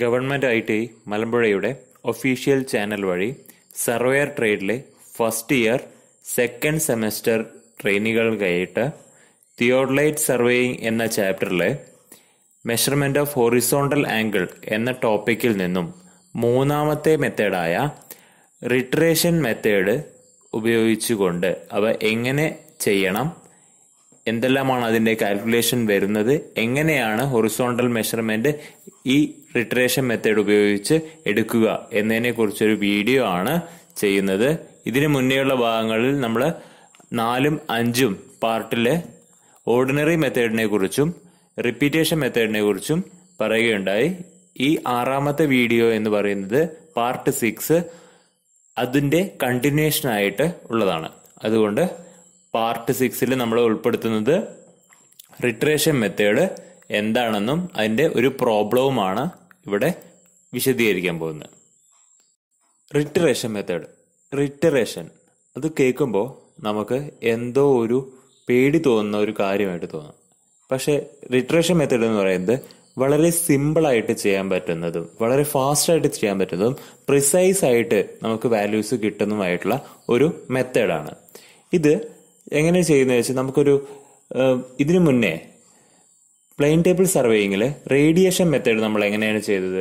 ഗവൺമെൻറ്റായിട്ട് മലമ്പുഴയുടെ official channel വഴി surveyor ട്രേഡിലെ ഫസ്റ്റ് ഇയർ സെക്കൻഡ് സെമസ്റ്റർ ട്രെയിനികൾക്കായിട്ട് തിയോഡ്ലൈറ്റ് സർവേയിങ് എന്ന ചാപ്റ്ററിലെ മെഷർമെൻറ്റ് ഓഫ് ഹൊറിസോണ്ടൽ ആംഗിൾ എന്ന ടോപ്പിക്കിൽ നിന്നും മൂന്നാമത്തെ മെത്തേഡായ റിട്രേഷൻ മെത്തേഡ് ഉപയോഗിച്ചുകൊണ്ട് അവ എങ്ങനെ ചെയ്യണം എന്തെല്ലാമാണ് അതിൻ്റെ കാൽക്കുലേഷൻ വരുന്നത് എങ്ങനെയാണ് ഹൊറിസോണ്ടൽ മെഷർമെൻറ്റ് ഈ റിട്രേഷൻ മെത്തേഡ് ഉപയോഗിച്ച് എടുക്കുക കുറിച്ചൊരു വീഡിയോ ആണ് ചെയ്യുന്നത് ഇതിനു മുന്നേയുള്ള ഭാഗങ്ങളിൽ നമ്മൾ നാലും അഞ്ചും പാർട്ടിലെ ഓർഡിനറി മെത്തേഡിനെ കുറിച്ചും റിപ്പീറ്റേഷൻ മെത്തേഡിനെ കുറിച്ചും പറയുകയുണ്ടായി ഈ ആറാമത്തെ വീഡിയോ എന്ന് പറയുന്നത് പാർട്ട് സിക്സ് അതിൻ്റെ കണ്ടിന്യൂഷൻ ആയിട്ട് ഉള്ളതാണ് അതുകൊണ്ട് പാർട്ട് സിക്സിൽ നമ്മൾ ഉൾപ്പെടുത്തുന്നത് റിട്രേഷൻ മെത്തേഡ് എന്താണെന്നും അതിൻ്റെ ഒരു പ്രോബ്ലവുമാണ് ഇവിടെ വിശദീകരിക്കാൻ പോകുന്നത് റിട്ടറേഷൻ മെത്തേഡ് റിട്ടറേഷൻ അത് കേൾക്കുമ്പോൾ നമുക്ക് എന്തോ ഒരു പേടി തോന്നുന്ന ഒരു കാര്യമായിട്ട് തോന്നും പക്ഷേ റിട്ടറേഷൻ മെത്തേഡ് എന്ന് പറയുന്നത് വളരെ സിമ്പിളായിട്ട് ചെയ്യാൻ പറ്റുന്നതും വളരെ ഫാസ്റ്റായിട്ട് ചെയ്യാൻ പറ്റുന്നതും പ്രിസൈസ് ആയിട്ട് നമുക്ക് വാല്യൂസ് കിട്ടുന്നതുമായിട്ടുള്ള ഒരു മെത്തേഡാണ് ഇത് എങ്ങനെ ചെയ്യുന്നതെന്ന് വെച്ചാൽ നമുക്കൊരു ഇതിനു മുന്നേ പ്ലെയിൻ ടേബിൾ സർവേയിങ്ങിൽ റേഡിയേഷൻ മെത്തേഡ് നമ്മൾ എങ്ങനെയാണ് ചെയ്തത്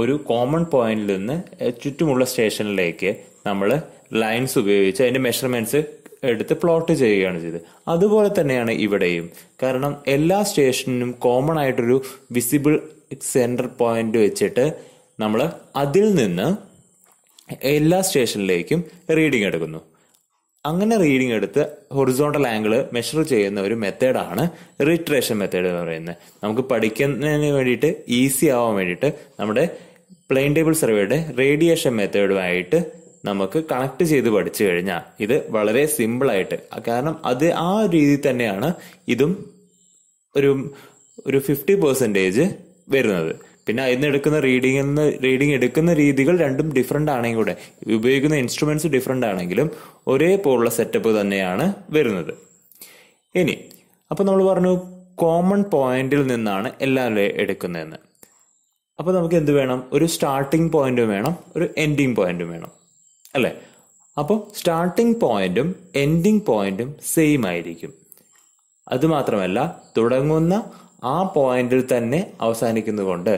ഒരു കോമൺ പോയിന്റിൽ നിന്ന് ചുറ്റുമുള്ള സ്റ്റേഷനിലേക്ക് നമ്മൾ ലൈൻസ് ഉപയോഗിച്ച് അതിൻ്റെ മെഷർമെൻറ്റ്സ് എടുത്ത് പ്ലോട്ട് ചെയ്യുകയാണ് ചെയ്തത് അതുപോലെ തന്നെയാണ് ഇവിടെയും കാരണം എല്ലാ സ്റ്റേഷനിലും കോമൺ ആയിട്ടൊരു വിസിബിൾ സെൻറ്റർ പോയിന്റ് വെച്ചിട്ട് നമ്മൾ അതിൽ നിന്ന് എല്ലാ സ്റ്റേഷനിലേക്കും റീഡിംഗ് എടുക്കുന്നു അങ്ങനെ റീഡിംഗ് എടുത്ത് ഹൊറിസോണ്ടൽ ആംഗിൾ മെഷർ ചെയ്യുന്ന ഒരു മെത്തേഡാണ് റിട്രേഷൻ മെത്തേഡ് എന്ന് പറയുന്നത് നമുക്ക് പഠിക്കുന്നതിന് വേണ്ടിയിട്ട് ഈസി ആവാൻ വേണ്ടിയിട്ട് നമ്മുടെ പ്ലെയിൻ ടേബിൾ സർവേയുടെ റേഡിയേഷൻ മെത്തേഡുമായിട്ട് നമുക്ക് കണക്ട് ചെയ്ത് പഠിച്ചു കഴിഞ്ഞാൽ ഇത് വളരെ സിമ്പിളായിട്ട് കാരണം അത് ആ രീതി തന്നെയാണ് ഇതും ഒരു ഒരു ഫിഫ്റ്റി പെർസെൻറ്റേജ് വരുന്നത് പിന്നെ അതിൽ നിന്ന് എടുക്കുന്ന റീഡിംഗ് എന്ന് റീഡിംഗ് എടുക്കുന്ന രീതികൾ രണ്ടും ഡിഫറെൻ്റ് ആണെങ്കിൽ കൂടെ ഉപയോഗിക്കുന്ന ഇൻസ്ട്രുമെൻറ്റ്സ് ഡിഫറെൻ്റ് ആണെങ്കിലും ഒരേപോലുള്ള സെറ്റപ്പ് തന്നെയാണ് വരുന്നത് ഇനി അപ്പോൾ നമ്മൾ പറഞ്ഞു കോമൺ പോയിന്റിൽ നിന്നാണ് എല്ലാം എടുക്കുന്നതെന്ന് അപ്പോൾ നമുക്ക് എന്ത് വേണം ഒരു സ്റ്റാർട്ടിംഗ് പോയിന്റും വേണം ഒരു എൻഡിങ് പോയിന്റും വേണം അല്ലേ അപ്പോൾ സ്റ്റാർട്ടിംഗ് പോയിന്റും എൻഡിങ് പോയിന്റും സെയിം ആയിരിക്കും അതുമാത്രമല്ല തുടങ്ങുന്ന ആ പോയിന്റിൽ തന്നെ അവസാനിക്കുന്നതുകൊണ്ട്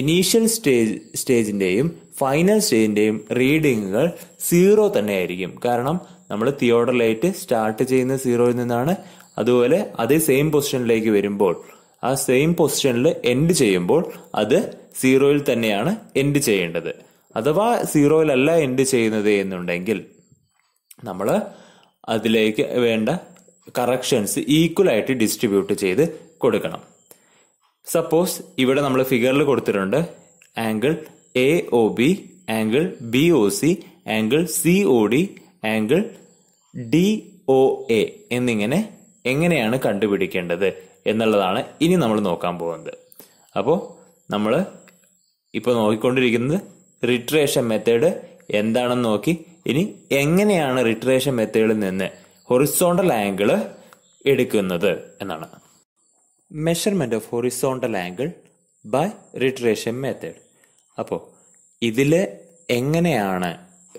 ഇനീഷ്യൽ സ്റ്റേജ് സ്റ്റേജിൻ്റെയും ഫൈനൽ സ്റ്റേജിൻ്റെയും റീഡിങ്ങുകൾ സീറോ തന്നെ ആയിരിക്കും കാരണം നമ്മൾ തിയോഡർ ലൈറ്റ് സ്റ്റാർട്ട് ചെയ്യുന്ന സീറോയിൽ നിന്നാണ് അതുപോലെ അതേ സെയിം പൊസിഷനിലേക്ക് വരുമ്പോൾ ആ സെയിം പൊസിഷനിൽ എൻഡ് ചെയ്യുമ്പോൾ അത് സീറോയിൽ തന്നെയാണ് എൻഡ് ചെയ്യേണ്ടത് അഥവാ സീറോയിലല്ല എൻഡ് ചെയ്യുന്നത് എന്നുണ്ടെങ്കിൽ നമ്മൾ അതിലേക്ക് വേണ്ട കറക്ഷൻസ് ഈക്വലായിട്ട് ഡിസ്ട്രിബ്യൂട്ട് ചെയ്ത് കൊടുക്കണം സപ്പോസ് ഇവിടെ നമ്മൾ ഫിഗറിൽ കൊടുത്തിട്ടുണ്ട് angle A O B angle B O C angle C O D angle D O A എന്നിങ്ങനെ എങ്ങനെയാണ് കണ്ടുപിടിക്കേണ്ടത് എന്നുള്ളതാണ് ഇനി നമ്മൾ നോക്കാൻ പോകുന്നത് അപ്പോൾ നമ്മൾ ഇപ്പോൾ നോക്കിക്കൊണ്ടിരിക്കുന്നത് റിട്രേഷൻ മെത്തേഡ് എന്താണെന്ന് നോക്കി ഇനി എങ്ങനെയാണ് റിട്രേഷൻ മെത്തേഡിൽ നിന്ന് ഹൊറിസോണ്ടൽ ആംഗിള് എടുക്കുന്നത് എന്നാണ് measurement of horizontal angle by reiteration method അപ്പോൾ ഇതിൽ എങ്ങനെയാണ്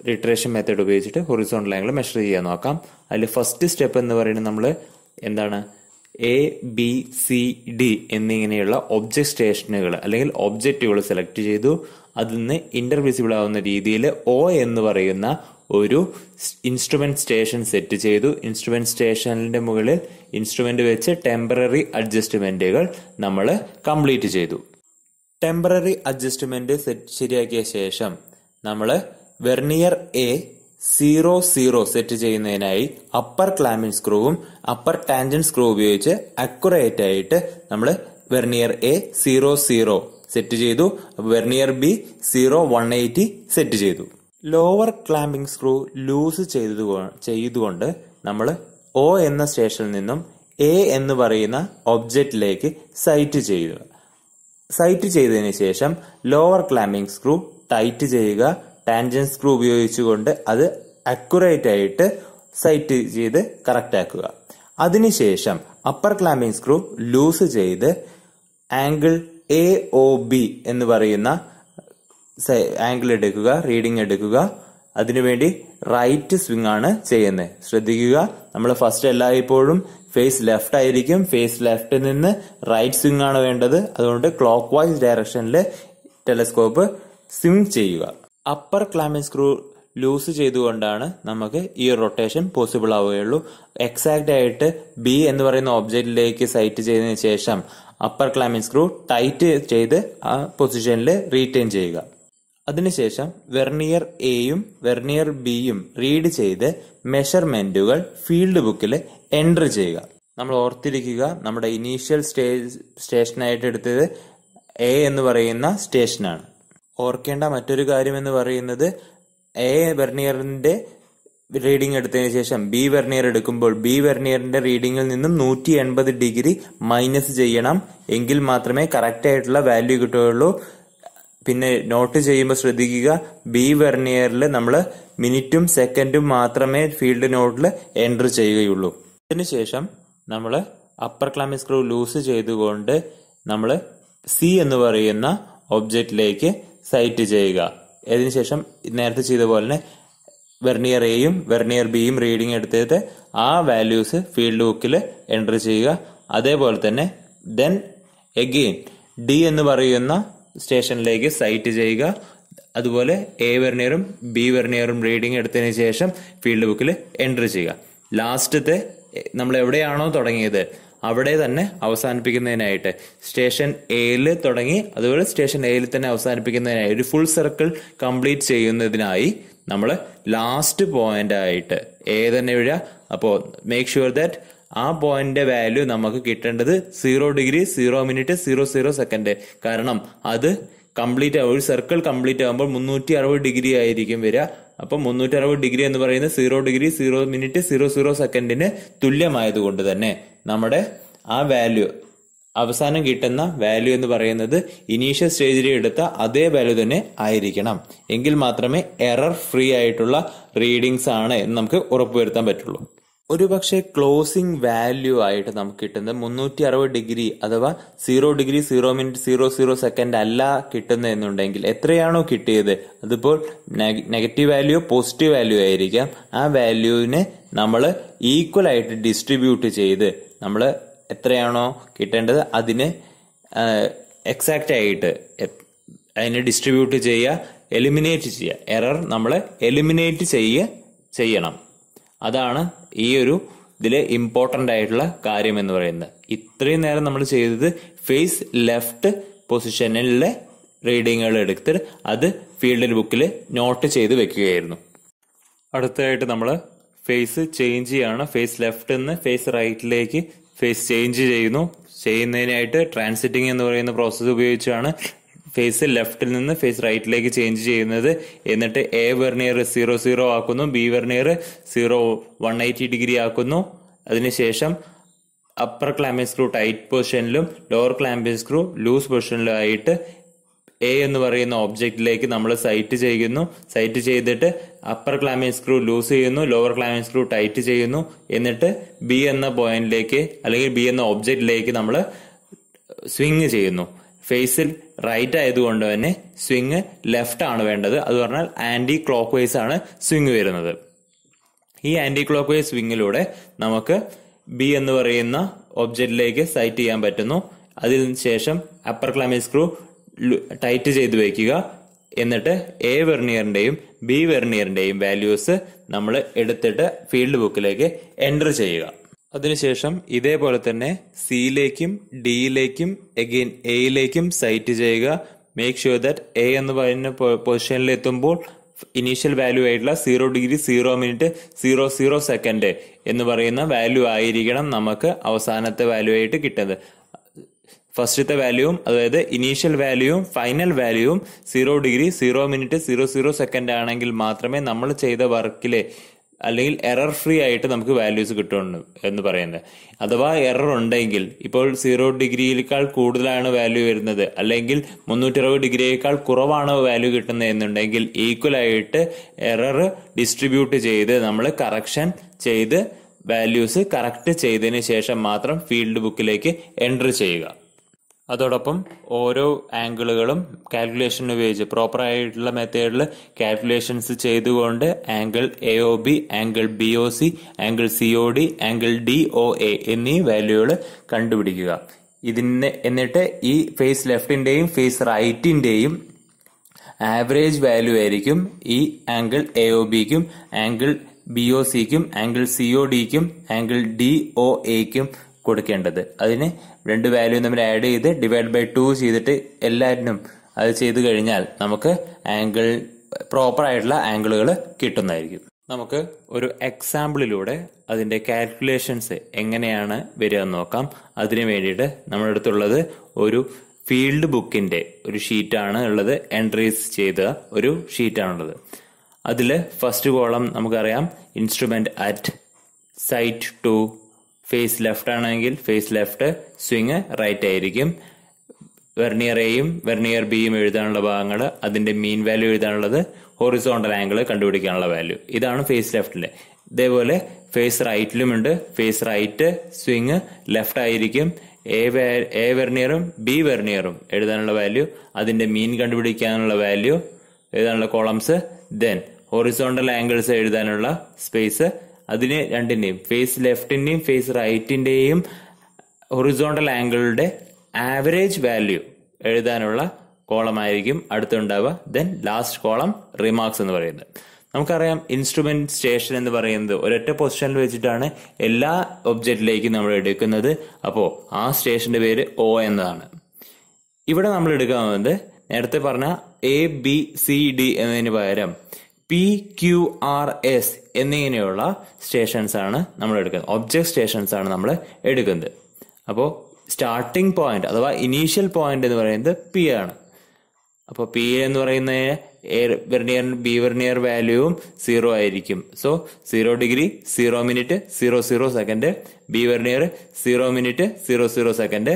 റിട്രേഷൻ മെത്തേഡ് ഉപയോഗിച്ചിട്ട് ഹൊറിസോണ്ടൽ ആംഗിൾ മെഷർ ചെയ്യാൻ നോക്കാം അതിൽ ഫസ്റ്റ് സ്റ്റെപ്പ് എന്ന് പറയുന്നത് നമ്മൾ എന്താണ് എ ബി സി ഡി എന്നിങ്ങനെയുള്ള ഒബ്ജക്ട് സ്റ്റേഷനുകൾ അല്ലെങ്കിൽ ഒബ്ജക്റ്റുകൾ സെലക്ട് ചെയ്തു അതിൽ നിന്ന് ഇന്റർവിസിബിൾ ആവുന്ന രീതിയിൽ ഒ എന്ന് പറയുന്ന ഒരു ഇൻസ്ട്രുമെന്റ് സ്റ്റേഷൻ സെറ്റ് ചെയ്തു ഇൻസ്ട്രുമെന്റ് സ്റ്റേഷനിലെ മുകളിൽ ഇൻസ്ട്രുമെന്റ് വെച്ച് ടെമ്പററി അഡ്ജസ്റ്റ്മെന്റുകൾ നമ്മൾ കംപ്ലീറ്റ് ചെയ്തു ടെമ്പററി അഡ്ജസ്റ്റ്മെന്റ് സെറ്റ് ശരിയാക്കിയ ശേഷം നമ്മൾ vernier A zero zero set ചെയ്യുന്നതിനായി അപ്പർ ക്ലാമിംഗ് സ്ക്രൂവും അപ്പർ ടാൻജൻ സ്ക്രൂ ഉപയോഗിച്ച് അക്യുറേറ്റ് ആയിട്ട് നമ്മൾ vernier A zero zero set ചെയ്തു vernier B zero one eighty set ചെയ്തു ലോവർ ക്ലാമ്പിംഗ് സ്ക്രൂ ലൂസ് ചെയ്തുകൊണ്ട് നമ്മൾ ഒ എന്ന സ്റ്റേഷനിൽ നിന്നും എ എന്ന് പറയുന്ന ഒബ്ജക്റ്റിലേക്ക് സൈറ്റ് ചെയ്യുക സൈറ്റ് ചെയ്തതിന് ശേഷം ലോവർ ക്ലാമ്പിംഗ് സ്ക്രൂ ടൈറ്റ് ചെയ്യുക ടാൻജൻ സ്ക്രൂ ഉപയോഗിച്ചുകൊണ്ട് അത് അക്യുറേറ്റ് ആയിട്ട് സൈറ്റ് ചെയ്ത് കറക്റ്റ് ആക്കുക അതിനുശേഷം അപ്പർ ക്ലാമ്പിംഗ് സ്ക്രൂ ലൂസ് ചെയ്ത് ആംഗിൾ എ ഒ ബി എന്ന് പറയുന്ന ആംഗിൾ എടുക്കുക റീഡിംഗ് എടുക്കുക അതിനുവേണ്ടി റൈറ്റ് സ്വിംഗ് ആണ് ചെയ്യുന്നത് ശ്രദ്ധിക്കുക നമ്മൾ ഫസ്റ്റ് എല്ലായ്പ്പോഴും ഫേസ് ലെഫ്റ്റ് ആയിരിക്കും ഫേസ് ലെഫ്റ്റിൽ നിന്ന് റൈറ്റ് സ്വിംഗ് ആണ് വേണ്ടത് അതുകൊണ്ട് ക്ലോക്ക് വൈസ് ഡയറക്ഷനിൽ ടെലസ്കോപ്പ് സ്വിംഗ് ചെയ്യുക അപ്പർ ക്ലാമിൻ സ്ക്രൂ ലൂസ് ചെയ്തുകൊണ്ടാണ് നമുക്ക് ഈ റൊട്ടേഷൻ പോസിബിൾ ആവുകയുള്ളൂ എക്സാക്റ്റ് ആയിട്ട് ബി എന്ന് പറയുന്ന ഓബ്ജക്റ്റിലേക്ക് സൈറ്റ് ചെയ്തതിനു ശേഷം അപ്പർ ക്ലാമിൻ സ്ക്രൂ ടൈറ്റ് ചെയ്ത് ആ പൊസിഷനിൽ റീറ്റെയിൻ ചെയ്യുക അതിനുശേഷം വെർണിയർ എയും വെർണിയർ ബിയും റീഡ് ചെയ്ത് മെഷർമെന്റുകൾ ഫീൽഡ് ബുക്കിൽ എൻറ്റർ ചെയ്യുക നമ്മൾ ഓർത്തിരിക്കുക നമ്മുടെ ഇനീഷ്യൽ സ്റ്റേജ് സ്റ്റേഷനായിട്ട് എടുത്തത് എ എന്ന് പറയുന്ന സ്റ്റേഷനാണ് ഓർക്കേണ്ട മറ്റൊരു കാര്യം എന്ന് പറയുന്നത് എ വെർണിയറിന്റെ റീഡിംഗ് എടുത്തതിന് ശേഷം ബി വെർണിയർ എടുക്കുമ്പോൾ ബി വെർണിയറിന്റെ റീഡിംഗിൽ നിന്നും നൂറ്റി എൺപത് ഡിഗ്രി മൈനസ് ചെയ്യണം എങ്കിൽ മാത്രമേ കറക്റ്റ് ആയിട്ടുള്ള വാല്യൂ കിട്ടുകയുള്ളൂ പിന്നെ നോട്ട് ചെയ്യുമ്പോൾ ശ്രദ്ധിക്കുക ബി വെർണിയറിൽ നമ്മൾ മിനിറ്റും സെക്കൻഡും മാത്രമേ ഫീൽഡ് നോട്ടിൽ എൻ്റർ ചെയ്യുകയുള്ളൂ അതിനുശേഷം നമ്മൾ അപ്പർ ക്ലാമി സ്ക്രൂ ലൂസ് ചെയ്തുകൊണ്ട് നമ്മൾ സി എന്ന് പറയുന്ന ഒബ്ജക്റ്റിലേക്ക് സൈറ്റ് ചെയ്യുക അതിനുശേഷം നേരത്തെ ചെയ്ത പോലെ തന്നെ വെർണിയർ എയും വെർണിയർ ബിയും റീഡിംഗ് എടുത്തിട്ട് ആ വാല്യൂസ് ഫീൽഡ് ബുക്കിൽ എൻ്റർ ചെയ്യുക അതേപോലെ തന്നെ ദെൻ എഗെയിൻ ഡി എന്ന് പറയുന്ന സ്റ്റേഷനിലേക്ക് സൈറ്റ് ചെയ്യുക അതുപോലെ എ വെർണിയറും ബി വെർണിയറും റീഡിംഗ് എടുത്തതിന് ശേഷം ഫീൽഡ് ബുക്കിൽ എൻട്രി ചെയ്യുക ലാസ്റ്റത്തെ നമ്മൾ എവിടെയാണോ തുടങ്ങിയത് അവിടെ തന്നെ അവസാനിപ്പിക്കുന്നതിനായിട്ട് സ്റ്റേഷൻ എയിൽ തുടങ്ങി അതുപോലെ സ്റ്റേഷൻ എയിൽ തന്നെ അവസാനിപ്പിക്കുന്നതിനായി ഒരു ഫുൾ സർക്കിൾ കംപ്ലീറ്റ് ചെയ്യുന്നതിനായി നമ്മൾ ലാസ്റ്റ് പോയിന്റ് ആയിട്ട് എ തന്നെ വിഴുക അപ്പോൾ മേക്ക് ഷുവർ ദാറ്റ് ആ പോയിന്റിന്റെ വാല്യൂ നമുക്ക് കിട്ടേണ്ടത് zero degree zero minute zero zero second കാരണം അത് കംപ്ലീറ്റ് ഒരു സർക്കിൾ കംപ്ലീറ്റ് ആകുമ്പോൾ മുന്നൂറ്റി അറുപത് ഡിഗ്രി ആയിരിക്കും വരിക അപ്പൊ മുന്നൂറ്റി അറുപത് ഡിഗ്രി എന്ന് പറയുന്നത് zero degree zero minute zero zero സെക്കൻഡിന് തുല്യമായതുകൊണ്ട് തന്നെ നമ്മുടെ ആ വാല്യൂ അവസാനം കിട്ടുന്ന വാല്യൂ എന്ന് പറയുന്നത് ഇനീഷ്യൽ സ്റ്റേജിൽ എടുത്ത അതേ വാല്യൂ തന്നെ ആയിരിക്കണം എങ്കിൽ മാത്രമേ എറർ ഫ്രീ ആയിട്ടുള്ള റീഡിങ്സ് ആണ് എന്ന് നമുക്ക് ഉറപ്പുവരുത്താൻ പറ്റുള്ളൂ ഒരുപക്ഷെ ക്ലോസിംഗ് വാല്യൂ ആയിട്ട് നമുക്ക് കിട്ടുന്നത് മുന്നൂറ്റി അറുപത് ഡിഗ്രി അഥവാ zero degree zero minute zero zero second അല്ല കിട്ടുന്നത് എന്നുണ്ടെങ്കിൽ എത്രയാണോ കിട്ടിയത് അതിപ്പോൾ നെഗറ്റീവ് വാല്യൂ പോസിറ്റീവ് വാല്യൂ ആയിരിക്കാം ആ വാല്യൂവിനെ നമ്മൾ ഈക്വൽ ആയിട്ട് ഡിസ്ട്രിബ്യൂട്ട് ചെയ്ത് നമ്മൾ എത്രയാണോ കിട്ടേണ്ടത് അതിന് എക്സാക്റ്റ് ആയിട്ട് അതിനെ ഡിസ്ട്രിബ്യൂട്ട് ചെയ്യുക എലിമിനേറ്റ് ചെയ്യുക എറർ നമ്മൾ എലിമിനേറ്റ് ചെയ്യുക ചെയ്യണം അതാണ് ഈ ഒരു ഇതിൽ ഇമ്പോർട്ടൻ്റ് ആയിട്ടുള്ള കാര്യം എന്ന് പറയുന്നത് ഇത്രയും നേരം നമ്മൾ ചെയ്തത് ഫേസ് ലെഫ്റ്റ് പൊസിഷനിലെ റീഡിങ്ങുകൾ എടുത്ത് അത് ഫീൽഡിൽ ബുക്കിൽ നോട്ട് ചെയ്ത് വെക്കുകയായിരുന്നു അടുത്തതായിട്ട് നമ്മൾ ഫേസ് ചേഞ്ച് ചെയ്യാണ് ഫേസ് ലെഫ്റ്റ് നിന്ന് ഫേസ് റൈറ്റിലേക്ക് ഫേസ് ചേഞ്ച് ചെയ്യുന്നു ചെയ്യുന്നതിനായിട്ട് ട്രാൻസിറ്റിംഗ് എന്ന് പറയുന്ന പ്രോസസ്സ് ഉപയോഗിച്ചാണ് ഫേസ് ലെഫ്റ്റിൽ നിന്ന് ഫേസ് റൈറ്റിലേക്ക് ചേഞ്ച് ചെയ്യുന്നത് എന്നിട്ട് എ വെർണിയർ സീറോ സീറോ ആക്കുന്നു B vernier zero one eighty degree ആക്കുന്നു അതിനുശേഷം അപ്പർ ക്ലാമ്പിംഗ് സ്ക്രൂ ടൈറ്റ് പൊസിഷനിലും ലോവർ ക്ലാമ്പിംഗ് സ്ക്രൂ ലൂസ് പൊസിഷനിലും ആയിട്ട് എ എന്ന് പറയുന്ന ഓബ്ജക്റ്റിലേക്ക് നമ്മൾ സൈറ്റ് ചെയ്യുന്നു സൈറ്റ് ചെയ്തിട്ട് അപ്പർ ക്ലാമ്പിംഗ് സ്ക്രൂ ലൂസ് ചെയ്യുന്നു ലോവർ ക്ലാമ്പിംഗ് സ്ക്രൂ ടൈറ്റ് ചെയ്യുന്നു എന്നിട്ട് ബി എന്ന പോയിന്റിലേക്ക് അല്ലെങ്കിൽ ബി എന്ന ഓബ്ജക്റ്റിലേക്ക് നമ്മൾ സ്വിങ് ചെയ്യുന്നു ഫേസിൽ റൈറ്റ് ആയതുകൊണ്ട് തന്നെ സ്വിങ് ലെഫ്റ്റ് ആണ് വേണ്ടത് അത് പറഞ്ഞാൽ ആന്റി ക്ലോക്ക് വൈസ് ആണ് സ്വിങ് വരുന്നത് ഈ ആന്റി ക്ലോക്ക് വൈസ് സ്വിങ്ങിലൂടെ നമുക്ക് ബി എന്ന് പറയുന്ന ഒബ്ജക്റ്റിലേക്ക് സൈറ്റ് ചെയ്യാൻ പറ്റുന്നു അതിന് ശേഷം അപ്പർ ക്ലാമി സ്ക്രൂ ടൈറ്റ് ചെയ്ത് വെക്കുക എന്നിട്ട് എ വെർണിയറിന്റെയും ബി വെർണിയറിന്റെയും വാല്യൂസ് നമ്മൾ എടുത്തിട്ട് ഫീൽഡ് ബുക്കിലേക്ക് എൻ്റർ ചെയ്യുക അതിനുശേഷം ഇതേപോലെ തന്നെ സിയിലേക്കും ഡിയിലേക്കും എഗെയിൻ എയിലേക്കും സൈറ്റ് ചെയ്യുക മേക്ക് ഷുവർ ദാറ്റ് എ എന്ന് പറയുന്ന പൊസിഷനിൽ എത്തുമ്പോൾ ഇനീഷ്യൽ വാല്യൂ ആയിട്ടുള്ള zero degree zero minute zero zero second എന്ന് പറയുന്ന വാല്യൂ ആയിരിക്കണം നമുക്ക് അവസാനത്തെ വാല്യൂ ആയിട്ട് കിട്ടുന്നത് ഫസ്റ്റത്തെ വാല്യൂവും അതായത് ഇനീഷ്യൽ വാല്യൂവും ഫൈനൽ വാല്യൂവും zero degree zero minute zero zero second ആണെങ്കിൽ മാത്രമേ നമ്മൾ ചെയ്ത വർക്കിലെ അല്ലെങ്കിൽ എറർ ഫ്രീ ആയിട്ട് നമുക്ക് വാല്യൂസ് കിട്ടുന്നു എന്ന് പറയുന്നത് അഥവാ എറർ ഉണ്ടെങ്കിൽ ഇപ്പോൾ സീറോ ഡിഗ്രിയിലേക്കാൾ കൂടുതലാണ് വാല്യൂ വരുന്നത് അല്ലെങ്കിൽ അറുപത് ഡിഗ്രിയേക്കാൾ കുറവാണ് വാല്യൂ കിട്ടുന്നത് എന്നുണ്ടെങ്കിൽ ഈക്വലായിട്ട് എറർ ഡിസ്ട്രിബ്യൂട്ട് ചെയ്ത് നമ്മൾ കറക്ഷൻ ചെയ്ത് വാല്യൂസ് കറക്റ്റ് ചെയ്തതിന് ശേഷം മാത്രം ഫീൽഡ് ബുക്കിലേക്ക് എൻട്രി ചെയ്യുക അതോടൊപ്പം ഓരോ ആംഗിളുകളും കാൽക്കുലേഷൻ ഉപയോഗിച്ച് പ്രോപ്പർ ആയിട്ടുള്ള മെത്തേഡിൽ കാൽക്കുലേഷൻസ് ചെയ്തുകൊണ്ട് angle A O B angle B O C angle C O D angle D O A എന്നീ വാല്യൂകൾ കണ്ടുപിടിക്കുക ഇതിന് എന്നിട്ട് ഈ ഫേസ് ലെഫ്റ്റിൻ്റെയും ഫേസ് റൈറ്റിൻ്റെയും ആവറേജ് വാല്യൂ ആയിരിക്കും ഈ ആംഗിൾ എ ഒ ബിക്കും ആംഗിൾ ബി ഒ സിക്കും ആംഗിൾ സി ഒ ഡിക്കും ആംഗിൾ ഡി ഒ എക്കും കൊടുക്കേണ്ടത് അതിന് രണ്ട് വാല്യൂ തമ്മിൽ ആഡ് ചെയ്ത് ഡിവൈഡ് ബൈ ടു ചെയ്തിട്ട് എല്ലാവരിനും അത് ചെയ്ത് കഴിഞ്ഞാൽ നമുക്ക് ആംഗിൾ പ്രോപ്പർ ആയിട്ടുള്ള ആംഗിളുകൾ കിട്ടുന്നതായിരിക്കും നമുക്ക് ഒരു എക്സാമ്പിളിലൂടെ അതിൻ്റെ കാൽക്കുലേഷൻസ് എങ്ങനെയാണ് വരിക എന്ന് നോക്കാം അതിനു വേണ്ടിയിട്ട് നമ്മുടെ അടുത്തുള്ളത് ഒരു ഫീൽഡ് ബുക്കിൻ്റെ ഒരു ഷീറ്റാണ് ഉള്ളത് എൻട്രീസ് ചെയ്ത ഒരു ഷീറ്റാണുള്ളത് അതിൽ ഫസ്റ്റ് കോളം നമുക്കറിയാം instrument at sight to face left ആണെങ്കിൽ ഫേസ് ലെഫ്റ്റ് സ്വിങ് റൈറ്റ് ആയിരിക്കും വെർണിയർ എയും വെർണിയർ ബിയും എഴുതാനുള്ള ഭാഗങ്ങൾ അതിന്റെ മീൻ വാല്യൂ എഴുതാനുള്ളത് ഹൊറിസോണ്ടൽ ആംഗിൾ കണ്ടുപിടിക്കാനുള്ള വാല്യൂ ഇതാണ് ഫേസ് ലെഫ്റ്റിലെ ഇതേപോലെ ഫേസ് റൈറ്റിലുമുണ്ട് ഫേസ് റൈറ്റ് സ്വിങ് ലെഫ്റ്റ് ആയിരിക്കും എ എ വെർണിയറും ബി വെർണിയറും എഴുതാനുള്ള വാല്യൂ അതിന്റെ മീൻ കണ്ടുപിടിക്കാനുള്ള വാല്യൂ എഴുതാനുള്ള കോളംസ് ദെൻ ഹൊറിസോണ്ടൽ ആംഗിൾസ് എഴുതാനുള്ള സ്പേസ് അതിന് രണ്ടിൻ്റെയും ഫേസ് ലെഫ്റ്റിൻ്റെയും ഫേസ് റൈറ്റിൻ്റെയും ഹൊറിസോണ്ടൽ ആംഗിളുടെ ആവറേജ് വാല്യൂ എഴുതാനുള്ള കോളമായിരിക്കും അടുത്തുണ്ടാവുക ദെൻ ലാസ്റ്റ് കോളം റിമാർക്സ് എന്ന് പറയുന്നത് നമുക്കറിയാം ഇൻസ്ട്രുമെന്റ് സ്റ്റേഷൻ എന്ന് പറയുന്നത് ഒരൊറ്റ പൊസിഷനിൽ വെച്ചിട്ടാണ് എല്ലാ ഒബ്ജക്റ്റിലേക്കും നമ്മൾ എടുക്കുന്നത് അപ്പോൾ ആ സ്റ്റേഷന്റെ പേര് ഒ എന്നതാണ് ഇവിടെ നമ്മൾ എടുക്കാവുന്നത് നേരത്തെ പറഞ്ഞ എ ബി സി ഡി എന്നതിന് പകരം പി ക്യു ആർ എസ് എന്നിങ്ങനെയുള്ള സ്റ്റേഷൻസ് ആണ് നമ്മൾ എടുക്കുന്നത് ഒബ്ജക്ട് സ്റ്റേഷൻസ് ആണ് നമ്മൾ എടുക്കുന്നത് അപ്പോൾ സ്റ്റാർട്ടിംഗ് പോയിന്റ് അഥവാ ഇനീഷ്യൽ പോയിന്റ് എന്ന് പറയുന്നത് പി ആണ് അപ്പോൾ പി എന്ന് പറയുന്ന വെർണിയർ ബി വെർണിയർ വാല്യൂവും സീറോ ആയിരിക്കും so zero degree zero minute zero zero second B vernier zero minute zero zero second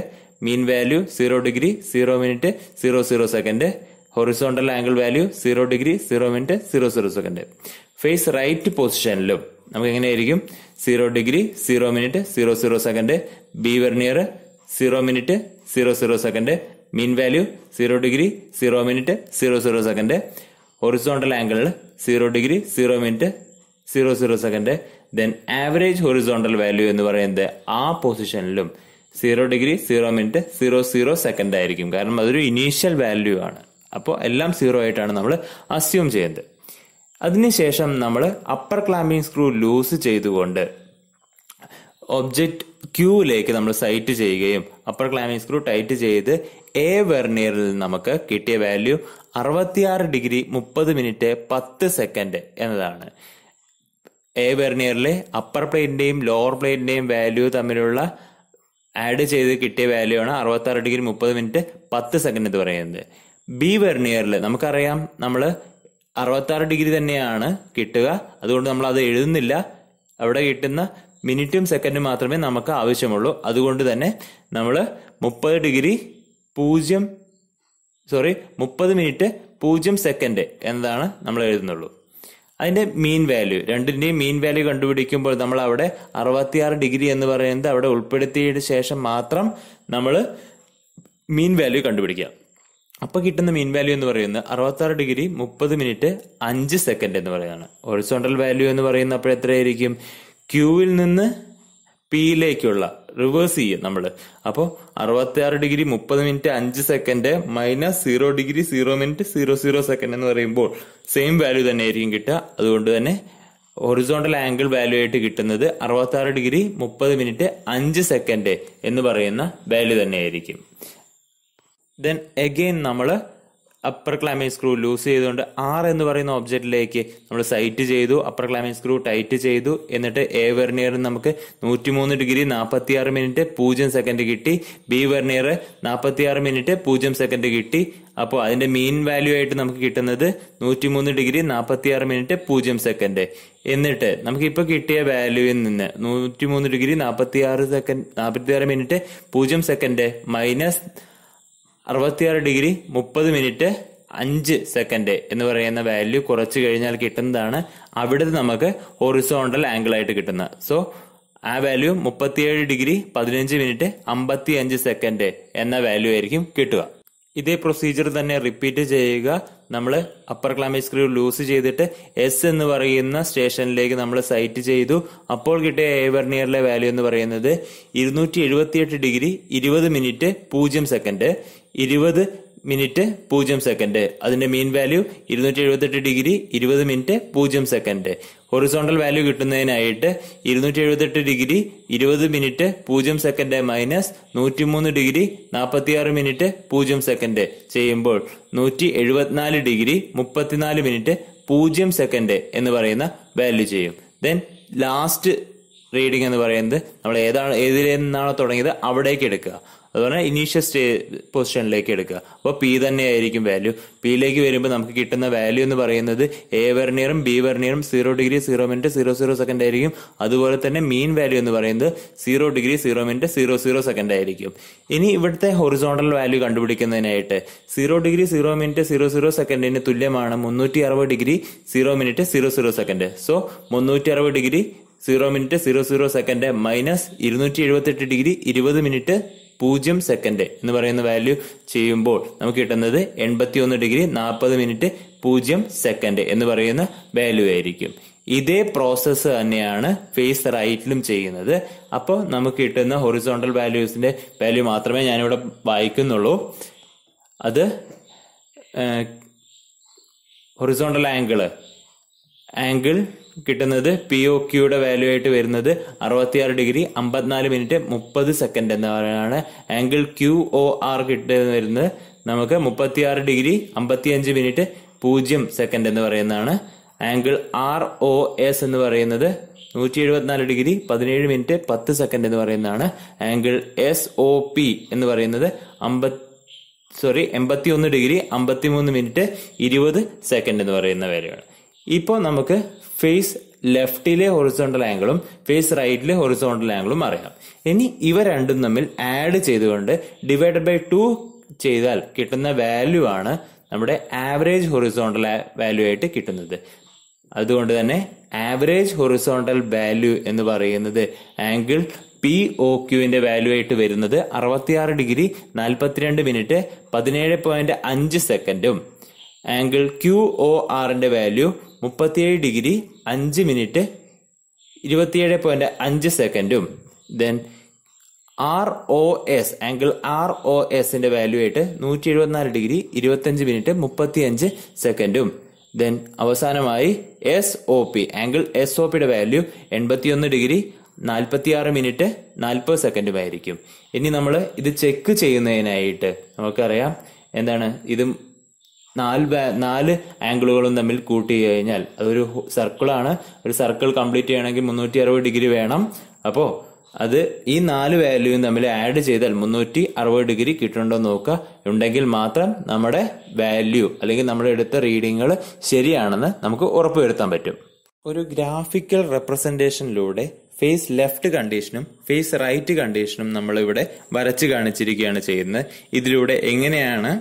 mean value zero degree zero minute zero zero second horizontal angle value zero degree zero minute zero zero second face right പൊസിഷനിലും നമുക്ക് എങ്ങനെയായിരിക്കും zero degree zero minute zero zero second b vernier zero minute zero zero second mean value zero degree zero minute zero zero second horizontal angle zero degree zero minute zero zero second then average horizontal value എന്ന് പറയുന്നത് ആ പൊസിഷനിലും zero degree zero minute zero zero second ആയിരിക്കും കാരണം അതൊരു initial value ആണ് അപ്പോൾ എല്ലാം സീറോ ആയിട്ടാണ് നമ്മൾ അസ്യൂം ചെയ്യുന്നത് അതിനുശേഷം നമ്മൾ അപ്പർ ക്ലാമ്പിംഗ് സ്ക്രൂ ലൂസ് ചെയ്തുകൊണ്ട് ഒബ്ജക്റ്റ് ക്യൂവിലേക്ക് നമ്മൾ സൈറ്റ് ചെയ്യുകയും അപ്പർ ക്ലാമ്പിംഗ് സ്ക്രൂ ടൈറ്റ് ചെയ്ത് എ വെർണിയറിൽ നമുക്ക് കിട്ടിയ വാല്യൂ അറുപത്തിയാറ് ഡിഗ്രി മുപ്പത് മിനിറ്റ് പത്ത് സെക്കൻഡ് എന്നതാണ് എ വെർണിയറിലെ അപ്പർ പ്ലേറ്റിൻ്റെയും ലോവർ പ്ലേറ്റിൻ്റെയും വാല്യൂ തമ്മിലുള്ള ആഡ് ചെയ്ത് കിട്ടിയ വാല്യൂ ആണ് അറുപത്താറ് ഡിഗ്രി മുപ്പത് മിനിറ്റ് പത്ത് സെക്കൻഡ് എന്ന് പറയുന്നത് ബി വെർണിയറിൽ നമുക്കറിയാം നമ്മൾ അറുപത്താറ് ഡിഗ്രി തന്നെയാണ് കിട്ടുക അതുകൊണ്ട് നമ്മൾ അത് എഴുതുന്നില്ല അവിടെ കിട്ടുന്ന മിനിറ്റും സെക്കൻഡും മാത്രമേ നമുക്ക് ആവശ്യമുള്ളൂ അതുകൊണ്ട് തന്നെ നമ്മൾ മുപ്പത് ഡിഗ്രി പൂജ്യം സോറി മുപ്പത് മിനിറ്റ് പൂജ്യം സെക്കൻഡ് എന്നതാണ് നമ്മൾ എഴുതുന്നുള്ളൂ അതിന്റെ മീൻ വാല്യൂ രണ്ടിന്റെയും മീൻ വാല്യൂ കണ്ടുപിടിക്കുമ്പോൾ നമ്മൾ അവിടെ അറുപത്തിയാറ് ഡിഗ്രി എന്ന് പറയുന്നത് അവിടെ ഉൾപ്പെടുത്തിയതിന് ശേഷം മാത്രം നമ്മൾ മീൻ വാല്യൂ കണ്ടുപിടിക്കാം അപ്പോൾ കിട്ടുന്ന മീൻ വാല്യൂ എന്ന് പറയുന്നത് ആറ് ഡിഗ്രി മുപ്പത് മിനിറ്റ് അഞ്ച് സെക്കൻഡ് എന്ന് പറയുന്നത് ഒറിസോണ്ടൽ വാല്യൂ എന്ന് പറയുന്ന അപ്പോൾ എത്രയായിരിക്കും ക്യൂവിൽ നിന്ന് പിയിലേക്കുള്ള റിവേഴ്സ് ചെയ്യും നമ്മൾ അപ്പോൾ ആറ് ഡിഗ്രി മുപ്പത് മിനിറ്റ് അഞ്ച് second minus zero degree zero minute zero zero second എന്ന് പറയുമ്പോൾ സെയിം വാല്യൂ തന്നെ ആയിരിക്കും കിട്ടുക അതുകൊണ്ട് തന്നെ ഒറിസോണ്ടൽ ആംഗിൾ വാല്യൂ ആയിട്ട് കിട്ടുന്നത് ആറ് ഡിഗ്രി മുപ്പത് മിനിറ്റ് അഞ്ച് സെക്കൻഡ് എന്ന് പറയുന്ന വാല്യൂ തന്നെ ആയിരിക്കും ദെൻ എഗെയിൻ നമ്മൾ അപ്പർ ക്ലാമിങ് സ്ക്രൂ ലൂസ് ചെയ്തുകൊണ്ട് ആർ എന്ന് പറയുന്ന ഒബ്ജക്റ്റിലേക്ക് നമ്മൾ സൈറ്റ് ചെയ്തു അപ്പർ ക്ലാമിങ് സ്ക്രൂ ടൈറ്റ് ചെയ്തു എന്നിട്ട് എ വെർണിയറിന് നമുക്ക് നൂറ്റിമൂന്ന് ഡിഗ്രി ആറ് മിനിറ്റ് പൂജ്യം സെക്കൻഡ് കിട്ടി ബി വെർണിയർ ആറ് മിനിറ്റ് പൂജ്യം സെക്കൻഡ് കിട്ടി അപ്പോൾ അതിന്റെ മീൻ വാല്യൂ ആയിട്ട് നമുക്ക് കിട്ടുന്നത് നൂറ്റിമൂന്ന് ഡിഗ്രി ആറ് മിനിറ്റ് പൂജ്യം സെക്കൻഡ് എന്നിട്ട് നമുക്ക് ഇപ്പോൾ കിട്ടിയ വാല്യൂവിൽ നിന്ന് നൂറ്റിമൂന്ന് ഡിഗ്രി ആറ് സെക്കൻഡ് ആറ് മിനിറ്റ് പൂജ്യം സെക്കൻഡ് മൈനസ് അറുപത്തിയാറ് ഡിഗ്രി മുപ്പത് മിനിറ്റ് അഞ്ച് സെക്കൻഡ് എന്ന് പറയുന്ന വാല്യൂ കുറച്ച് കഴിഞ്ഞാൽ കിട്ടുന്നതാണ് അവിടെ നമുക്ക് ഒറിസോണ്ടൽ ആംഗിൾ ആയിട്ട് കിട്ടുന്നത് സോ ആ വാല്യൂ മുപ്പത്തിയേഴ് ഡിഗ്രി പതിനഞ്ച് മിനിറ്റ് അമ്പത്തി അഞ്ച് സെക്കൻഡ് എന്ന വാല്യൂ ആയിരിക്കും കിട്ടുക ഇതേ പ്രൊസീജിയർ തന്നെ റിപ്പീറ്റ് ചെയ്യുക നമ്മൾ അപ്പർ ക്ലാമേജ് സ്ക്രൂ ലൂസ് ചെയ്തിട്ട് എസ് എന്ന് പറയുന്ന സ്റ്റേഷനിലേക്ക് നമ്മൾ സൈറ്റ് ചെയ്തു അപ്പോൾ കിട്ടിയ എ വാല്യൂ എന്ന് പറയുന്നത് ഇരുന്നൂറ്റി എഴുപത്തിയെട്ട് ഡിഗ്രി ഇരുപത് മിനിറ്റ് പൂജ്യം സെക്കൻഡ് ഇരുപത് മിനിറ്റ് പൂജ്യം സെക്കൻഡ് അതിന്റെ മീൻ വാല്യൂ ഇരുന്നൂറ്റി എഴുപത്തെട്ട് ഡിഗ്രി ഇരുപത് മിനിറ്റ് പൂജ്യം സെക്കൻഡ് ഹൊറിസോണ്ടൽ വാല്യൂ കിട്ടുന്നതിനായിട്ട് ഇരുന്നൂറ്റി എഴുപത്തെട്ട് ഡിഗ്രി ഇരുപത് മിനിറ്റ് പൂജ്യം സെക്കൻഡ് മൈനസ് നൂറ്റിമൂന്ന് ഡിഗ്രി നാൽപ്പത്തിയാറ് മിനിറ്റ് പൂജ്യം സെക്കൻഡ് ചെയ്യുമ്പോൾ നൂറ്റി എഴുപത്തിനാല് ഡിഗ്രി മുപ്പത്തിനാല് മിനിറ്റ് പൂജ്യം സെക്കൻഡ് എന്ന് പറയുന്ന വാല്യൂ ചെയ്യും ദെൻ ലാസ്റ്റ് റീഡിംഗ് എന്ന് പറയുന്നത് നമ്മൾ ഏതാണ് ഏതിൽ നിന്നാണോ തുടങ്ങിയത് അവിടേക്ക് എടുക്കുക അതുപോലെ ഇനീഷ്യൽ സ്റ്റേ പൊസിഷനിലേക്ക് എടുക്കുക അപ്പോൾ പി ആയിരിക്കും വാല്യൂ പിയിലേക്ക് വരുമ്പോൾ നമുക്ക് കിട്ടുന്ന വാല്യൂ എന്ന് പറയുന്നത് എ വെർണിയറും ബി വെർണിയറും zero degree zero minute zero zero second ആയിരിക്കും അതുപോലെ തന്നെ മീൻ വാല്യൂ എന്ന് പറയുന്നത് zero degree zero minute zero zero second ആയിരിക്കും ഇനി ഇവിടുത്തെ ഹൊറിസോണ്ടൽ വാല്യൂ കണ്ടുപിടിക്കുന്നതിനായിട്ട് zero degree zero minute zero zero സെക്കൻഡിന് തുല്യമാണ് മുന്നൂറ്റി അറുപത് degree zero minute zero zero second so മുന്നൂറ്റി അറുപത് degree zero minute zero zero second minus ഇരുന്നൂറ്റി എഴുപത്തെട്ട് ഡിഗ്രി ഇരുപത് മിനിറ്റ് പൂജ്യം സെക്കൻഡ് എന്ന് പറയുന്ന വാല്യൂ ചെയ്യുമ്പോൾ നമുക്ക് കിട്ടുന്നത് എൺപത്തി ഒന്ന് ഡിഗ്രി നാൽപ്പത് മിനിറ്റ് പൂജ്യം സെക്കൻഡ് എന്ന് പറയുന്ന വാല്യൂ ആയിരിക്കും ഇതേ പ്രോസസ്സ് തന്നെയാണ് ഫേസ് റൈറ്റിലും ചെയ്യുന്നത് അപ്പോൾ നമുക്ക് കിട്ടുന്ന ഹൊറിസോണ്ടൽ വാല്യൂസിന്റെ വാല്യൂ മാത്രമേ ഞാനിവിടെ വായിക്കുന്നുള്ളൂ അത് ഹൊറിസോണ്ടൽ ആംഗിള് ആംഗിൾ കിട്ടുന്നത് പി ഒ ക്യൂയുടെ വാല്യൂ ആയിട്ട് വരുന്നത് അറുപത്തിയാറ് ഡിഗ്രി അമ്പത്തിനാല് മിനിറ്റ് മുപ്പത് സെക്കൻഡ് എന്ന് പറയുന്നതാണ് ആംഗിൾ ക്യു ഒ ആർ കിട്ടുന്ന വരുന്നത് നമുക്ക് മുപ്പത്തിയാറ് ഡിഗ്രി അമ്പത്തിയഞ്ച് മിനിറ്റ് പൂജ്യം സെക്കൻഡ് എന്ന് പറയുന്നതാണ് ആംഗിൾ ആർ ഒ എസ് എന്ന് പറയുന്നത് നൂറ്റി എഴുപത്തിനാല് ഡിഗ്രി പതിനേഴ് മിനിറ്റ് പത്ത് സെക്കൻഡ് എന്ന് പറയുന്നതാണ് ആംഗിൾ എസ് ഒ പി എന്ന് പറയുന്നത് അമ്പത്തി സോറി എൺപത്തി ഒന്ന് ഡിഗ്രി അമ്പത്തി മൂന്ന് മിനിറ്റ് ഇരുപത് സെക്കൻഡ് എന്ന് പറയുന്ന വേലയാണ് ഇപ്പോൾ നമുക്ക് ഫേസ് ലെഫ്റ്റിലെ ഹൊറിസോണ്ടൽ ആംഗിളും ഫേസ് റൈറ്റിലെ ഹൊറിസോണ്ടൽ ആംഗിളും അറിയാം ഇനി ഇവ രണ്ടും തമ്മിൽ ആഡ് ചെയ്തുകൊണ്ട് ഡിവൈഡ് ബൈ ടു ചെയ്താൽ കിട്ടുന്ന വാല്യൂ ആണ് നമ്മുടെ ആവറേജ് ഹൊറിസോണ്ടൽ വാല്യൂ ആയിട്ട് കിട്ടുന്നത് അതുകൊണ്ട് തന്നെ ആവറേജ് ഹൊറിസോണ്ടൽ വാല്യൂ എന്ന് പറയുന്നത് ആംഗിൾ പി ഒ ക്യുവിന്റെ വാല്യൂ ആയിട്ട് വരുന്നത് അറുപത്തിയാറ് ഡിഗ്രി നാൽപ്പത്തിരണ്ട് മിനിറ്റ് പതിനേഴ് പോയിന്റ് അഞ്ച് സെക്കൻഡും ആംഗിൾ ക്യു ഒ ആറിന്റെ വാല്യൂ മുപ്പത്തിയേഴ് ഡിഗ്രി അഞ്ച് മിനിറ്റ് ഇരുപത്തിയേഴ് പോയിന്റ് അഞ്ച് സെക്കൻഡും then R O S angle R O എസിന്റെ വാല്യൂ ആയിട്ട് നൂറ്റി എഴുപത്തിനാല് ഡിഗ്രി ഇരുപത്തിയഞ്ച് മിനിറ്റ് മുപ്പത്തിയഞ്ച് സെക്കൻഡും ദെൻ അവസാനമായി S O P angle S O പിയുടെ വാല്യൂ എൺപത്തിയൊന്ന് ഡിഗ്രി നാൽപ്പത്തിയാറ് മിനിറ്റ് നാൽപ്പത് സെക്കൻഡുമായിരിക്കും ഇനി നമ്മൾ ഇത് ചെക്ക് ചെയ്യുന്നതിനായിട്ട് നമുക്കറിയാം എന്താണ് ഇതും നാല് നാല് ആംഗിളുകളും തമ്മിൽ കൂട്ടി കഴിഞ്ഞാൽ അതൊരു സർക്കിളാണ് ഒരു സർക്കിൾ കംപ്ലീറ്റ് ചെയ്യണമെങ്കിൽ മുന്നൂറ്റി അറുപത് ഡിഗ്രി വേണം അപ്പോൾ അത് ഈ നാല് വാല്യൂയും തമ്മിൽ ആഡ് ചെയ്താൽ മുന്നൂറ്റി അറുപത് ഡിഗ്രി കിട്ടുന്നുണ്ടോ നോക്കുക ഉണ്ടെങ്കിൽ മാത്രം നമ്മുടെ വാല്യൂ അല്ലെങ്കിൽ നമ്മുടെ എടുത്ത റീഡിങ്ങുകൾ ശരിയാണെന്ന് നമുക്ക് ഉറപ്പുവരുത്താൻ പറ്റും ഒരു ഗ്രാഫിക്കൽ റെപ്രസെൻറ്റേഷനിലൂടെ ഫേസ് ലെഫ്റ്റ് കണ്ടീഷനും ഫേസ് റൈറ്റ് കണ്ടീഷനും നമ്മളിവിടെ വരച്ച് കാണിച്ചിരിക്കുകയാണ് ചെയ്യുന്നത് ഇതിലൂടെ എങ്ങനെയാണ്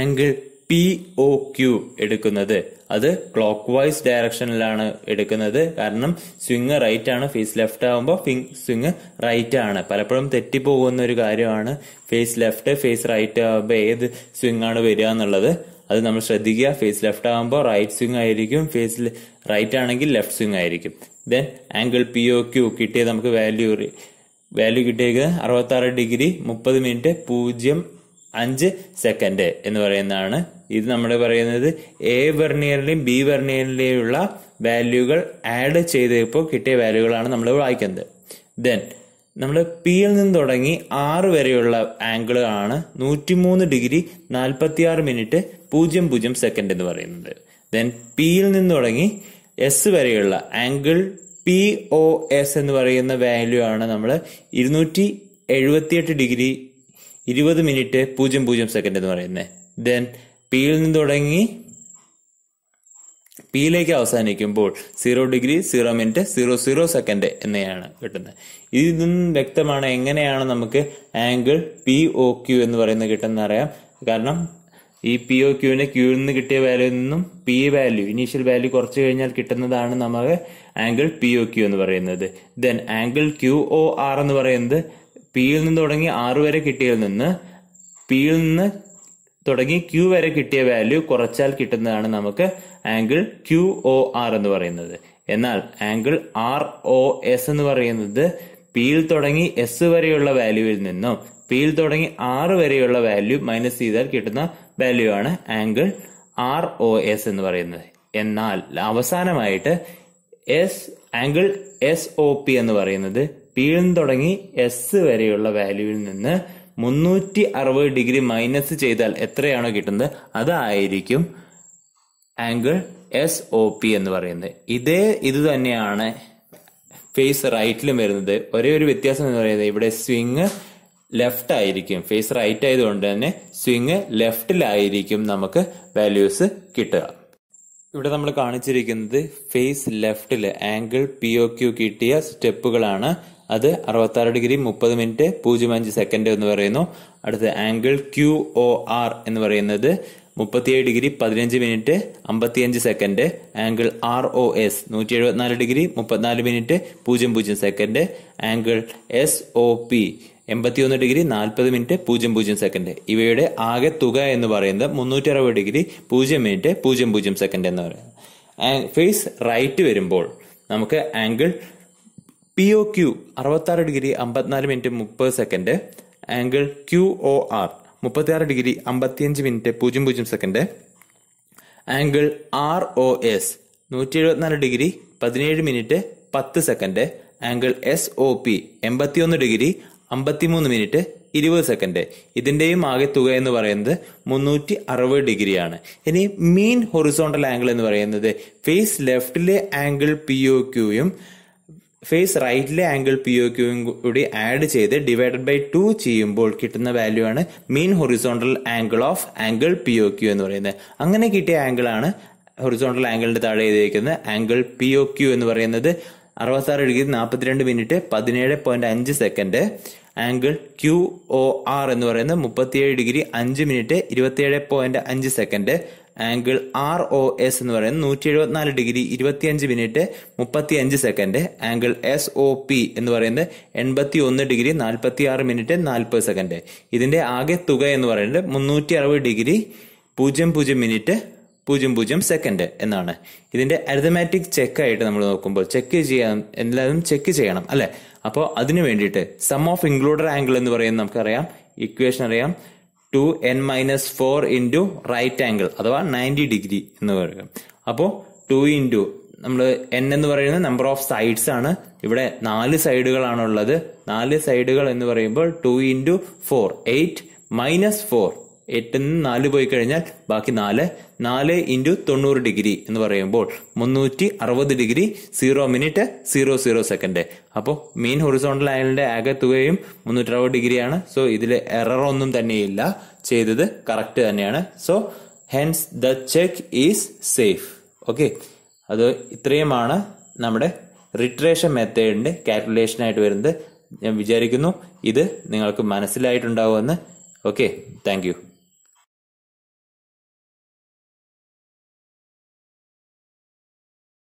ആംഗിൾ പി ഒ ക്യു എടുക്കുന്നത് അത് ക്ലോക്ക് വൈസ് ഡയറക്ഷനിലാണ് എടുക്കുന്നത് കാരണം സ്വിങ് റൈറ്റ് ആണ് ഫേസ് ലെഫ്റ്റ് ആകുമ്പോൾ സ്വിങ് റൈറ്റ് ആണ് പലപ്പോഴും തെറ്റിപ്പോകുന്ന ഒരു കാര്യമാണ് ഫേസ് ലെഫ്റ്റ് ഫേസ് റൈറ്റ് ആകുമ്പോൾ ഏത് സ്വിങ് ആണ് വരിക എന്നുള്ളത് അത് നമ്മൾ ശ്രദ്ധിക്കുക ഫേസ് ലെഫ്റ്റ് ആകുമ്പോൾ റൈറ്റ് സ്വിങ് ആയിരിക്കും ഫേസ് റൈറ്റ് ആണെങ്കിൽ ലെഫ്റ്റ് സ്വിങ് ആയിരിക്കും then angle P O Q കിട്ടിയ നമുക്ക് വാല്യൂ വാല്യൂ അറുപത്തി ആറ് ഡിഗ്രി മുപ്പത് മിനിറ്റ് പൂജ്യം അഞ്ച് സെക്കൻഡ് എന്ന് പറയുന്നതാണ് ഇത് നമ്മൾ പറയുന്നത് എ വെർണിയറിലെയും ബി വെർണിയറിലെയുള്ള വാല്യൂകൾ ആഡ് ചെയ്തപ്പോൾ കിട്ടിയ വാല്യൂകളാണ് നമ്മൾ വായിക്കുന്നത് ദെൻ നമ്മൾ പിയിൽ നിന്ന് തുടങ്ങി ആറ് വരെയുള്ള ആംഗിളാണ് നൂറ്റിമൂന്ന് ഡിഗ്രി നാൽപ്പത്തിയാറ് മിനിറ്റ് പൂജ്യം പൂജ്യം സെക്കൻഡ് എന്ന് പറയുന്നത് ദെൻ പിയിൽ നിന്ന് തുടങ്ങി എസ് വരെയുള്ള ആംഗിൾ പി ഒ എസ് എന്ന് പറയുന്ന വാല്യൂ ആണ് നമ്മൾ ഇരുന്നൂറ്റി എഴുപത്തിയെട്ട് ഡിഗ്രി ഇരുപത് മിനിറ്റ് പൂജ്യം പൂജ്യം സെക്കൻഡ് എന്ന് പറയുന്നത് ദെൻ പിയിൽ നിന്ന് തുടങ്ങി പിയിലേക്ക് അവസാനിക്കുമ്പോൾ zero degree zero minute zero zero second എന്നയാണ് കിട്ടുന്നത് ഇതിൽ നിന്നും വ്യക്തമാണ് എങ്ങനെയാണ് നമുക്ക് ആംഗിൾ പി ഒ ക്യു എന്ന് പറയുന്നത് കിട്ടുന്നത് അറിയാം കാരണം ഈ പി ഒ ക്യൂവിന് ക്യൂവിൽ നിന്ന് കിട്ടിയ വാല്യൂ നിന്നും പി വാല്യൂ ഇനീഷ്യൽ വാല്യൂ കുറച്ച് കഴിഞ്ഞാൽ കിട്ടുന്നതാണ് നമുക്ക് ആംഗിൾ പി ഒ ക്യു എന്ന് പറയുന്നത് then angle Q O R എന്ന് പറയുന്നത് പിയിൽ നിന്ന് തുടങ്ങി ആറ് വരെ കിട്ടിയതിൽ നിന്ന് പിയിൽ നിന്ന് തുടങ്ങി ക്യൂ വരെ കിട്ടിയ വാല്യൂ കുറച്ചാൽ കിട്ടുന്നതാണ് നമുക്ക് ആംഗിൾ ക്യു ഒ ആർ എന്ന് പറയുന്നത് എന്നാൽ ആംഗിൾ ആർ ഒ എസ് എന്ന് പറയുന്നത് പിയിൽ തുടങ്ങി എസ് വരെയുള്ള വാല്യൂവിൽ നിന്നും പിയിൽ തുടങ്ങി ആറ് വരെയുള്ള വാല്യൂ മൈനസ് ചെയ്താൽ കിട്ടുന്ന വാല്യൂ ആണ് ആംഗിൾ ആർ ഒ എസ് എന്ന് പറയുന്നത് എന്നാൽ അവസാനമായിട്ട് S angle S O P എന്ന് പറയുന്നത് പിയിൽ തുടങ്ങി എസ് വരെയുള്ള വാല്യൂവിൽ നിന്ന് മുന്നൂറ്റി അറുപത് ഡിഗ്രി മൈനസ് ചെയ്താൽ എത്രയാണോ കിട്ടുന്നത് അതായിരിക്കും ആംഗിൾ എസ് ഒ പി എന്ന് പറയുന്നത് ഇതേ ഇത് തന്നെയാണ് ഫേസ് റൈറ്റിലും വരുന്നത് ഒരേ ഒരു വ്യത്യാസം എന്ന് പറയുന്നത് ഇവിടെ സ്വിങ് ലെഫ്റ്റ് ആയിരിക്കും ഫേസ് റൈറ്റ് ആയതുകൊണ്ട് തന്നെ സ്വിങ് ലെഫ്റ്റിലായിരിക്കും നമുക്ക് വാല്യൂസ് കിട്ടുക ഇവിടെ നമ്മൾ കാണിച്ചിരിക്കുന്നത് ഫേസ് ലെഫ്റ്റിൽ ആംഗിൾ പി ഒ ക്യു കിട്ടിയ സ്റ്റെപ്പുകളാണ് അത് അറുപത്താറ് ഡിഗ്രി മുപ്പത് മിനിറ്റ് പൂജ്യം അഞ്ച് സെക്കൻഡ് എന്ന് പറയുന്നു അടുത്ത ആംഗിൾ ക്യു ഒ ആർ എന്ന് പറയുന്നത് മുപ്പത്തിയേഴ് ഡിഗ്രി പതിനഞ്ച് മിനിറ്റ് അമ്പത്തിയഞ്ച് second angle R O S നൂറ്റി എഴുപത്തിനാല് ഡിഗ്രി മുപ്പത്തിനാല് മിനിറ്റ് പൂജ്യം പൂജ്യം second angle S O P എൺപത്തിയൊന്ന് ഡിഗ്രി നാൽപ്പത് മിനിറ്റ് പൂജ്യം പൂജ്യം സെക്കൻഡ് ഇവയുടെ ആകെ തുക എന്ന് പറയുന്നത് മുന്നൂറ്റി അറുപത് ഡിഗ്രി പൂജ്യം മിനിറ്റ് പൂജ്യം പൂജ്യം സെക്കൻഡ് എന്ന് പറയുന്നത് ഫേസ് റൈറ്റ് വരുമ്പോൾ നമുക്ക് ആംഗിൾ പി ഒ ക്യു അറുപത്താറ് ഡിഗ്രി അമ്പത്തിനാല് മിനിറ്റ് മുപ്പത് second angle Q O R മുപ്പത്തിയാറ് ഡിഗ്രി അമ്പത്തിയഞ്ച് മിനിറ്റ് പൂജ്യം പൂജ്യം second angle R O S നൂറ്റി എഴുപത്തിനാല് ഡിഗ്രി പതിനേഴ് മിനിറ്റ് പത്ത് second angle S O P എൺപത്തിയൊന്ന് ഡിഗ്രി അമ്പത്തിമൂന്ന് മിനിറ്റ് ഇരുപത് സെക്കൻഡ് ഇതിൻ്റെയും ആകെ തുക എന്ന് പറയുന്നത് മുന്നൂറ്റി അറുപത് ഡിഗ്രിയാണ് ഇനി മീൻ ഹൊറിസോണ്ടൽ ആംഗിൾ എന്ന് പറയുന്നത് ഫേസ് ലെഫ്റ്റിലെ ആംഗിൾ പി ഒ ക്യൂയും ഫേസ് റൈറ്റിലെ ആംഗിൾ പി ഒ ക്യൂവും കൂടി ആഡ് ചെയ്ത് ഡിവൈഡഡ് ബൈ ടു ചെയ്യുമ്പോൾ കിട്ടുന്ന വാല്യൂ ആണ് mean horizontal angle of angle P O Q എന്ന് പറയുന്നത് അങ്ങനെ കിട്ടിയ ആംഗിൾ ആണ് ഹൊറിസോണ്ടൽ ആംഗിളിന്റെ താഴെ എഴുതിയിരിക്കുന്നത് ആംഗിൾ പി ഒ ക്യൂ എന്ന് പറയുന്നത് ആറ് ഡിഗ്രി നാൽപ്പത്തിരണ്ട് മിനിറ്റ് പതിനേഴ് പോയിന്റ് അഞ്ച് second angle Q O R എന്ന് പറയുന്നത് മുപ്പത്തിയേഴ് ഡിഗ്രി അഞ്ച് മിനിറ്റ് ഇരുപത്തിയേഴ് പോയിന്റ് അഞ്ച് second angle R O S എന്ന് പറയുന്നത് നൂറ്റി എഴുപത്തിനാല് ഡിഗ്രി ഇരുപത്തിയഞ്ച് മിനിറ്റ് മുപ്പത്തി അഞ്ച് second angle S O P എന്ന് പറയുന്നത് എൺപത്തി ഒന്ന് ഡിഗ്രി നാൽപ്പത്തി ആറ് മിനിറ്റ് നാൽപ്പത് സെക്കൻഡ് ഇതിന്റെ ആകെ തുക എന്ന് പറയുന്നത് മുന്നൂറ്റി അറുപത് ഡിഗ്രി പൂജ്യം പൂജ്യം മിനിറ്റ് പൂജ്യം പൂജ്യം സെക്കൻഡ് എന്നാണ് ഇതിന്റെ അരിതമാറ്റിക് ആയിട്ട് നമ്മൾ നോക്കുമ്പോൾ ചെക്ക് ചെയ്യാൻ എല്ലാവരും ചെക്ക് ചെയ്യണം അല്ലേ അപ്പോൾ അതിന് വേണ്ടിയിട്ട് സം ഓഫ് ഇൻക്ലൂഡർ ആംഗിൾ എന്ന് പറയുന്നത് നമുക്കറിയാം ഇക്വേഷൻ അറിയാം two N minus four into right angle അഥവാ നയൻറ്റി ഡിഗ്രി എന്ന് പറയുക അപ്പോൾ ടു ഇൻറ്റു നമ്മൾ എൻ എന്ന് പറയുന്നത് നമ്പർ ഓഫ് സൈഡ്സ് ആണ് ഇവിടെ നാല് സൈഡുകളാണുള്ളത് നാല് സൈഡുകൾ എന്ന് പറയുമ്പോൾ two into four eight minus four എട്ടിൽ നിന്ന് നാല് പോയി കഴിഞ്ഞാൽ ബാക്കി നാല് നാല് ഇൻറ്റു തൊണ്ണൂറ് ഡിഗ്രി എന്ന് പറയുമ്പോൾ മുന്നൂറ്റി അറുപത് degree zero minute zero zero second അപ്പോൾ മെയിൻ ഹൊറിസോണ്ടൽ ആംഗിളിൻ്റെ ആകെ തുകയും മുന്നൂറ്റി അറുപത് ഡിഗ്രിയാണ് സോ ഇതിൽ എററൊന്നും തന്നെയില്ല ചെയ്തത് കറക്റ്റ് തന്നെയാണ് so hence the check is safe okay അത് ഇത്രയുമാണ് നമ്മുടെ റിട്രേഷൻ മെത്തേഡിൻ്റെ കാൽക്കുലേഷനായിട്ട് വരുന്നത് ഞാൻ വിചാരിക്കുന്നു ഇത് നിങ്ങൾക്ക് മനസ്സിലായിട്ടുണ്ടാവുമെന്ന് ഓക്കെ താങ്ക്